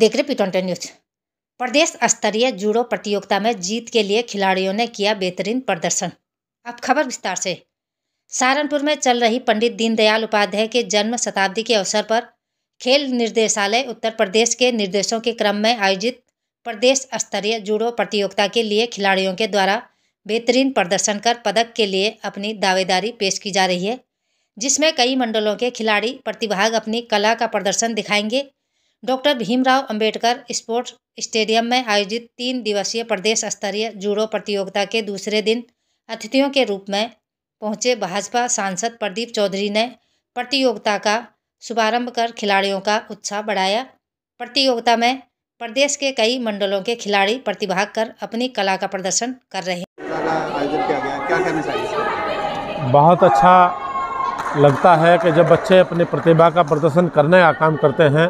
देख रहे ten news प्रदेश स्तरीय जूडो प्रतियोगिता में जीत के लिए खिलाड़ियों ने किया बेहतरीन प्रदर्शन अब खबर विस्तार से सहारनपुर में चल रही पंडित दीनदयाल उपाध्याय के जन्म शताब्दी के अवसर पर खेल निर्देशालय उत्तर प्रदेश के निर्देशों के क्रम में आयोजित प्रदेश स्तरीय जूडो प्रतियोगिता के लिए खिलाड़ियों के द्वारा बेहतरीन प्रदर्शन कर पदक के लिए अपनी दावेदारी पेश की जा रही है जिसमें कई मंडलों के खिलाड़ी प्रतिभाग अपनी कला का प्रदर्शन दिखाएंगे doctor Bhimrao Ambedkar sports stadium में आयोजित तीन दिवसीय प्रदेश स्तरीय जूडो प्रतियोगिता के दूसरे दिन अतिथियों के रूप में पहुंचे भाजपा सांसद प्रदीप चौधरी ने प्रतियोगिता का शुभारंभ कर खिलाड़ियों का उत्साह बढ़ाया प्रतियोगिता में प्रदेश के कई मंडलों के खिलाड़ी प्रतिभाग कर अपनी कला का प्रदर्शन कर रहे हैं बहुत अच्छा लगता है कि जब बच्चे अपनी प्रतिभा का प्रदर्शन करने का काम करते हैं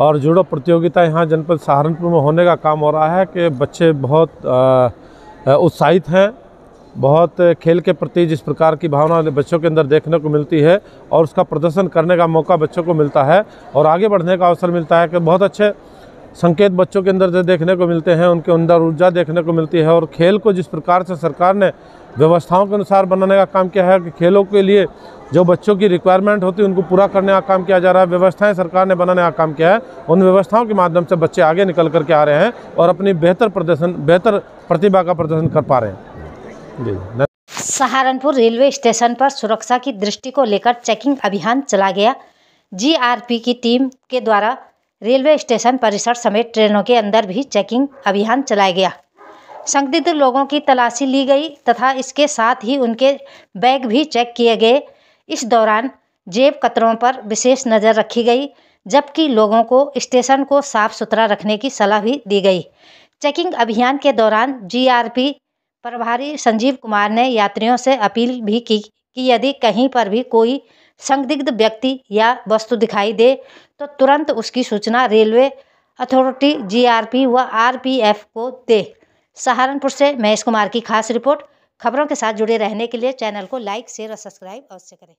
और जूडो प्रतियोगिता यहाँ जनपद सहारनपुर में होने का काम हो रहा है कि बच्चे बहुत उत्साहित हैं बहुत खेल के प्रति जिस प्रकार की भावना बच्चों के अंदर देखने को मिलती है और उसका प्रदर्शन करने का मौका बच्चों को मिलता है और आगे बढ़ने का अवसर मिलता है कि बहुत अच्छे संकेत बच्चों के अंदर देखने को मिलते हैं उनके अंदर ऊर्जा देखने को मिलती है और खेल को जिस प्रकार से सरकार ने व्यवस्थाओं के अनुसार बनाने का काम किया है कि खेलों के लिए जो बच्चों की रिक्वायरमेंट होती है उनको पूरा करने का काम किया जा रहा है व्यवस्थाएं सरकार ने बनाने का काम किया है उन व्यवस्थाओं के माध्यम से बच्चे आगे निकल करके आ रहे हैं और अपनी बेहतर प्रदर्शन बेहतर प्रतिभा का प्रदर्शन कर पा रहे हैं जी सहारनपुर रेलवे स्टेशन पर सुरक्षा की दृष्टि को लेकर चेकिंग अभियान चला गया जी की टीम के द्वारा रेलवे स्टेशन परिसर समेत ट्रेनों के अंदर भी चेकिंग अभियान चलाया गया संदिग्ध लोगों की तलाशी ली गई तथा इसके साथ ही उनके बैग भी चेक किए गए इस दौरान जेब कतरों पर विशेष नज़र रखी गई जबकि लोगों को स्टेशन को साफ सुथरा रखने की सलाह भी दी गई चेकिंग अभियान के दौरान जीआरपी प्रभारी संजीव कुमार ने यात्रियों से अपील भी की कि यदि कहीं पर भी कोई संदिग्ध व्यक्ति या वस्तु दिखाई दे तो तुरंत उसकी सूचना railway authority G R P व आर पी एफ को दे सहारनपुर से महेश कुमार की खास रिपोर्ट खबरों के साथ जुड़े रहने के लिए चैनल को लाइक शेयर और सब्सक्राइब अवश्य करें